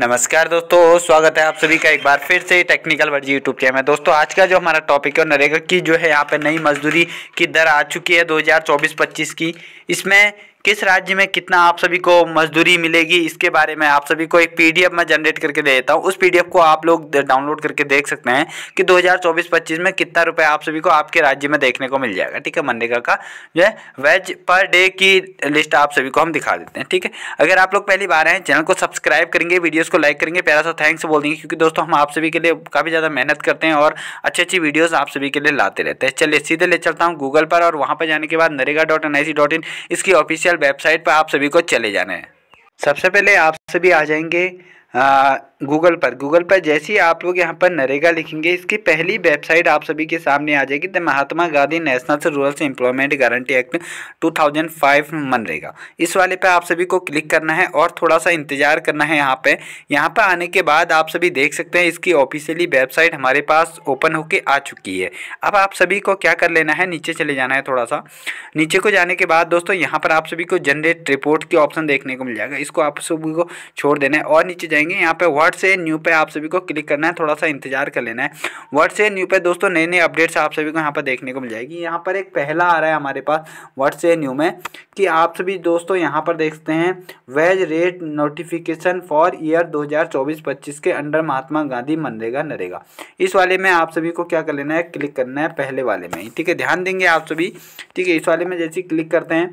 नमस्कार दोस्तों स्वागत है आप सभी का एक बार फिर से टेक्निकल वर्जी यूट्यूब चैनल में दोस्तों आज का जो हमारा टॉपिक है नरेगा की जो है यहाँ पे नई मजदूरी की दर आ चुकी है 2024-25 की इसमें किस राज्य में कितना आप सभी को मजदूरी मिलेगी इसके बारे में आप सभी को एक पीडीएफ मैं जनरेट करके दे देता हूँ उस पीडीएफ को आप लोग डाउनलोड करके देख सकते हैं कि 2024-25 में कितना रुपए आप सभी को आपके राज्य में देखने को मिल जाएगा ठीक है मनरेगा का जो है वेज पर डे की लिस्ट आप सभी को हम दिखा देते हैं ठीक है अगर आप लोग पहली बार हैं चैनल को सब्सक्राइब करेंगे वीडियोज़ को लाइक करेंगे प्यारा सा थैंक्स बोल देंगे क्योंकि दोस्तों हम आप सभी के लिए काफ़ी ज़्यादा मेहनत करते हैं और अच्छी अच्छी वीडियोज़ आप सभी के लिए लाते रहते हैं चलिए सीधे ले चलता हूँ गूगल पर और वहाँ पर जाने के बाद नरेगा इसकी ऑफिशियल ऑफिशियल वेबसाइट पर आप सभी को चले जाना है सबसे पहले आप सभी आ जाएंगे गूगल पर गूगल पर जैसे ही आप लोग यहाँ पर नरेगा लिखेंगे इसकी पहली वेबसाइट आप सभी के सामने आ जाएगी the Mahatma Gandhi national rural employment guarantee act 2005 मनरेगा इस वाले पे आप सभी को क्लिक करना है और थोड़ा सा इंतजार करना है यहाँ पे यहाँ पर आने के बाद आप सभी देख सकते हैं इसकी ऑफिशियली वेबसाइट हमारे पास ओपन होके आ चुकी है अब आप सभी को क्या कर लेना है नीचे चले जाना है थोड़ा सा नीचे को जाने के बाद दोस्तों यहाँ पर आप सभी को जनरेट रिपोर्ट की ऑप्शन देखने को मिल जाएगा इसको आप सभी को छोड़ देना है और नीचे जाएंगे यहाँ पर वर्ड से न्यू पे आप सभी को क्लिक करना है थोड़ा सा इंतजार कर लेना है वर्ड से न्यू पे दोस्तों नए नए अपडेट्स आप सभी को यहाँ पर देखने को मिल जाएगी यहाँ पर एक पहला आ रहा है हमारे पास वर्ड से न्यू में कि आप सभी दोस्तों यहाँ पर देखते हैं wage rate notification for year दो हज़ार के अंडर महात्मा गांधी मनरेगा नरेगा इस वाले में आप सभी को क्या कर लेना है क्लिक करना है पहले वाले में ठीक है ध्यान देंगे आप सभी ठीक है इस वाले में जैसे क्लिक करते हैं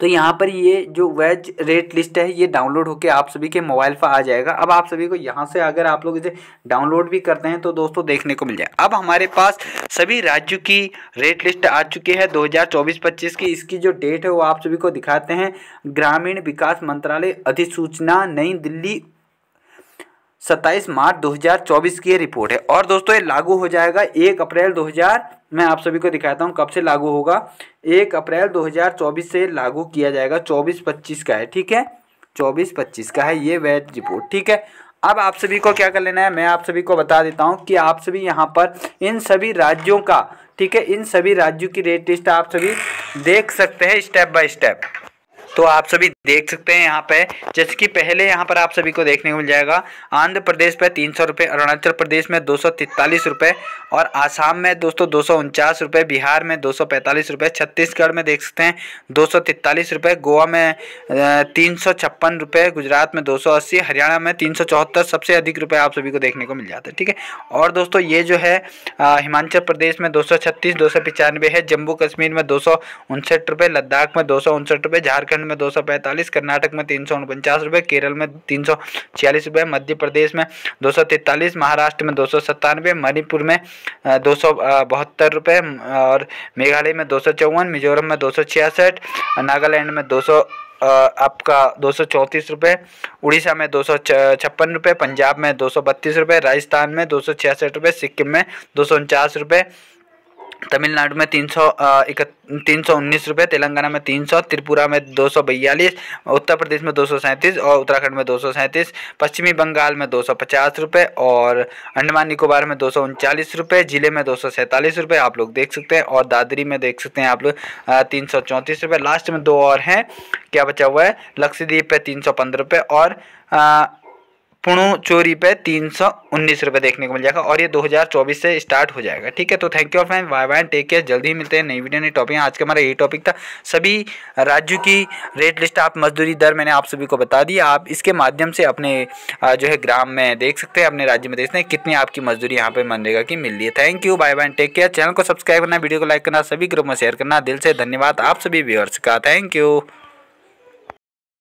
तो यहाँ पर ये जो वेज रेट लिस्ट है ये डाउनलोड होकर आप सभी के मोबाइल पर आ जाएगा अब आप सभी को यहाँ से अगर आप लोग इसे डाउनलोड भी करते हैं तो दोस्तों देखने को मिल जाए अब हमारे पास सभी राज्यों की रेट लिस्ट आ चुकी है 2024-25 की इसकी जो डेट है वो आप सभी को दिखाते हैं ग्रामीण विकास मंत्रालय अधिसूचना नई दिल्ली सत्ताईस मार्च 2024 की ये रिपोर्ट है और दोस्तों ये लागू हो जाएगा एक अप्रैल 2000 मैं आप सभी को दिखाता हूँ कब से लागू होगा एक अप्रैल 2024 से लागू किया जाएगा 24-25 का है ठीक है 24-25 का है ये वैध रिपोर्ट ठीक है अब आप सभी को क्या कर लेना है मैं आप सभी को बता देता हूँ कि आप सभी यहाँ पर इन सभी राज्यों का ठीक है इन सभी राज्यों की रेट लिस्ट आप सभी देख सकते हैं स्टेप बाय स्टेप तो आप सभी देख सकते हैं यहाँ पे जैसे कि पहले यहाँ पर आप सभी को देखने को मिल जाएगा आंध्र प्रदेश पे तीन सौ रुपये अरुणाचल प्रदेश में दो सौ तैतालीस रुपये और आसाम में दोस्तों दो सौ उनचास रुपये बिहार में दो सौ पैंतालीस रुपये छत्तीसगढ़ में देख सकते हैं दो सौ तैतालीस रुपये गोवा में तीन सौ छप्पन रुपये गुजरात में दो सौ अस्सी हरियाणा में तीन सौ चौहत्तर सबसे अधिक रुपये आप सभी को देखने को मिल जाता है ठीक है और दोस्तों ये जो है हिमाचल प्रदेश में दो सौ छत्तीस दो सौ पचानवे है जम्मू कश्मीर में दो सौ उनसठ रुपये लद्दाख में दो सौ उनसठ रुपये झारखंड में दो सौ पैंतालीस कर्नाटक में तीन सौ रुपये केरल में तीन सौ छियालीस रुपये मध्य प्रदेश में दो सौ तैंतालीस महाराष्ट्र में दो सौ सत्तानवे मणिपुर में दो सौ बहत्तर रुपये और मेघालय में दो सौ चौवन मिजोरम में दो सौ छियासठ नागालैंड में दो सौ आपका दो सौ चौंतीस रुपये उड़ीसा में दो सौ छप्पन रुपये पंजाब में दो सौ बत्तीस रुपये राजस्थान में दो सौ छियासठ रुपये सिक्किम में दो सौ उनचास रुपये तमिलनाडु में तीन सौ तीन सौ उन्नीस रुपये तेलंगाना में तीन सौ त्रिपुरा में दो सौ बयालीस उत्तर प्रदेश में दो सौ सैंतीस और उत्तराखंड में दो सौ सैंतीस पश्चिमी बंगाल में दो सौ पचास रुपये और अंडमान निकोबार में दो सौ उनचालीस रुपये ज़िले में दो सौ सैंतालीस रुपये आप लोग देख सकते हैं और दादरी में देख सकते हैं आप लोग तीन सौ चौंतीस रुपये लास्ट में दो और हैं क्या बचा हुआ है लक्षद्वीप पे तीन सौ पंद्रह रुपये और चोरी पे तीन सौ उन्नीस रुपये देखने को मिल जाएगा और ये 2024 से स्टार्ट हो जाएगा ठीक है तो थैंक यू और friend bye bye take care जल्दी ही मिलते हैं नई वीडियो नई टॉपिक आज का हमारा यही टॉपिक था सभी राज्यों की रेट लिस्ट आप मजदूरी दर मैंने आप सभी को बता दी आप इसके माध्यम से अपने जो है ग्राम में देख सकते हैं अपने राज्य में देख सकते हैं कितनी आपकी मजदूरी यहाँ पर मनरेगा की मिल रही है thank you bye bye take care channel को सब्सक्राइब करना वीडियो को लाइक करना सभी ग्रुप में शेयर करना दिल से धन्यवाद आप सभी व्यवर्स का थैंक यू